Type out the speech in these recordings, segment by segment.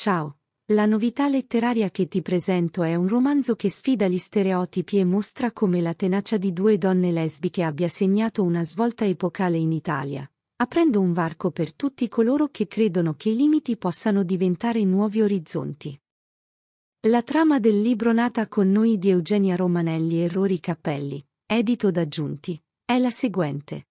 Ciao! La novità letteraria che ti presento è un romanzo che sfida gli stereotipi e mostra come la tenacia di due donne lesbiche abbia segnato una svolta epocale in Italia, aprendo un varco per tutti coloro che credono che i limiti possano diventare nuovi orizzonti. La trama del libro Nata con noi di Eugenia Romanelli e Rori Cappelli, edito da Giunti, è la seguente.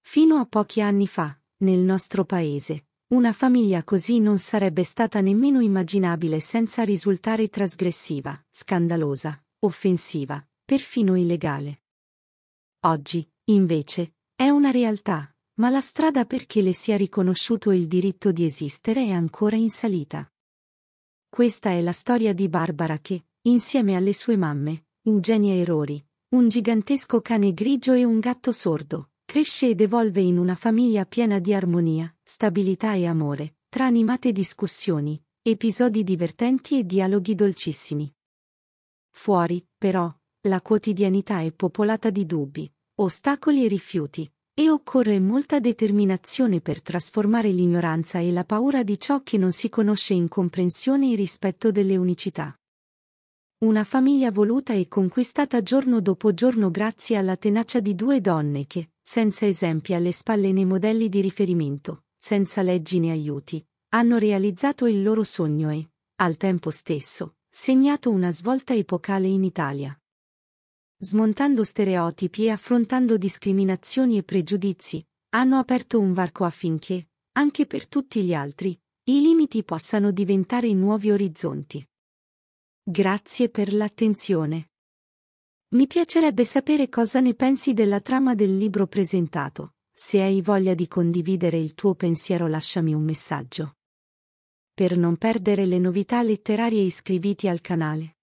Fino a pochi anni fa, nel nostro paese, una famiglia così non sarebbe stata nemmeno immaginabile senza risultare trasgressiva, scandalosa, offensiva, perfino illegale. Oggi, invece, è una realtà, ma la strada perché le sia riconosciuto il diritto di esistere è ancora in salita. Questa è la storia di Barbara che, insieme alle sue mamme, Eugenia Erori, un gigantesco cane grigio e un gatto sordo, Cresce ed evolve in una famiglia piena di armonia, stabilità e amore, tra animate discussioni, episodi divertenti e dialoghi dolcissimi. Fuori, però, la quotidianità è popolata di dubbi, ostacoli e rifiuti, e occorre molta determinazione per trasformare l'ignoranza e la paura di ciò che non si conosce in comprensione e rispetto delle unicità. Una famiglia voluta e conquistata giorno dopo giorno grazie alla tenacia di due donne che, senza esempi alle spalle nei modelli di riferimento, senza leggi né aiuti, hanno realizzato il loro sogno e, al tempo stesso, segnato una svolta epocale in Italia. Smontando stereotipi e affrontando discriminazioni e pregiudizi, hanno aperto un varco affinché, anche per tutti gli altri, i limiti possano diventare nuovi orizzonti. Grazie per l'attenzione. Mi piacerebbe sapere cosa ne pensi della trama del libro presentato. Se hai voglia di condividere il tuo pensiero lasciami un messaggio. Per non perdere le novità letterarie iscriviti al canale.